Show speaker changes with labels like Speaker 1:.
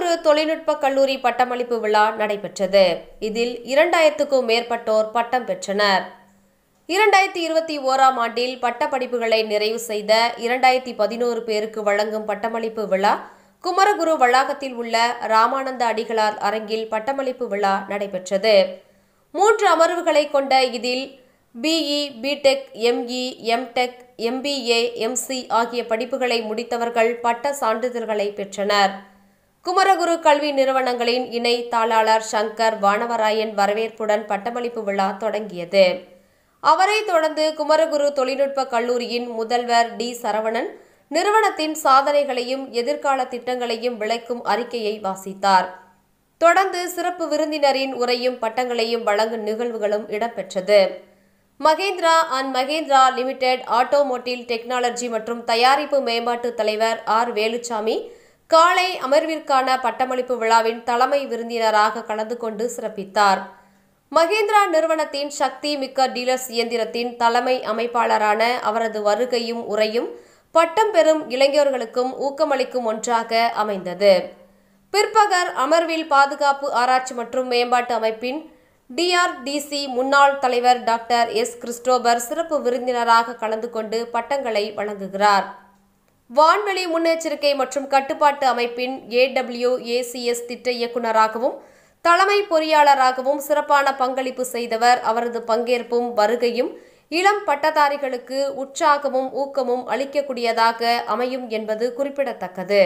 Speaker 1: ஒரு தொழில்நுட்ப கல்லூரி பட்டமளிப்பு விழா நடைபெற்றது இதில் இரண்டாயிரத்துக்கும் மேற்பட்டோர் பட்டம் பெற்றனர் இரண்டாயிரத்தி இருபத்தி ஓராம் ஆண்டில் பட்டப்படிப்புகளை நிறைவு செய்த இரண்டாயிரத்தி பதினோரு பேருக்கு வழங்கும் பட்டமளிப்பு விழா குமரகுரு வளாகத்தில் உள்ள ராமானந்த அடிகளார் அரங்கில் பட்டமளிப்பு விழா நடைபெற்றது மூன்று அமர்வுகளை கொண்ட இதில் BE BTech ME MTech MBA MC ஆகிய படிப்புகளை முடித்தவர்கள் பட்ட சான்றிதழ்களை பெற்றனர் குமரகுரு கல்வி நிறுவனங்களின் இணை தாளாளர் சங்கர் வானவராயன் வரவேற்புடன் பட்டமளிப்பு விழா தொடங்கியது அவரை தொடர்ந்து குமரகுரு தொழில்நுட்ப கல்லூரியின் முதல்வர் டி சரவணன் நிறுவனத்தின் சாதனைகளையும் எதிர்கால திட்டங்களையும் விளக்கும் அறிக்கையை வாசித்தார் தொடர்ந்து சிறப்பு விருந்தினரின் உரையும் பட்டங்களையும் வழங்கும் நிகழ்வுகளும் இடம்பெற்றது Mahindra and Mahindra limited automotive technology மற்றும் தயாரிப்பு மேம்பாட்டு தலைவர் ஆர் வேலுச்சாமி காலை அமர்விற்கான பட்டமளிப்பு விழாவின் தலைமை விருந்தினராக கலந்து கொண்டு சிறப்பித்தார் மகேந்திரா நிறுவனத்தின் சக்தி மிக்க டீலர்ஸ் இயந்திரத்தின் தலைமை அமைப்பாளரான அவரது வருகையும் உரையும் பட்டம் பெறும் இளைஞர்களுக்கும் ஊக்கமளிக்கும் ஒன்றாக அமைந்தது பிற்பகர் அமர்வில் பாதுகாப்பு ஆராய்ச்சி மற்றும் மேம்பாட்டு அமைப்பின் டிஆர்டிசி முன்னாள் தலைவர் டாக்டர் எஸ் கிறிஸ்டோபர் சிறப்பு விருந்தினராக கலந்து கொண்டு பட்டங்களை வழங்குகிறார் வான்வெளி முன்னெச்சரிக்கை மற்றும் கட்டுப்பாட்டு அமைப்பின் ஏடபிள்யூ ஏசிஎஸ் திட்ட இயக்குநராகவும் தலைமை பொறியாளராகவும் சிறப்பான பங்களிப்பு செய்தவர் அவரது பங்கேற்பும் வருகையும் இளம் பட்டதாரிகளுக்கு உற்சாகமும் ஊக்கமும் அளிக்கக்கூடியதாக அமையும் என்பது குறிப்பிடத்தக்கது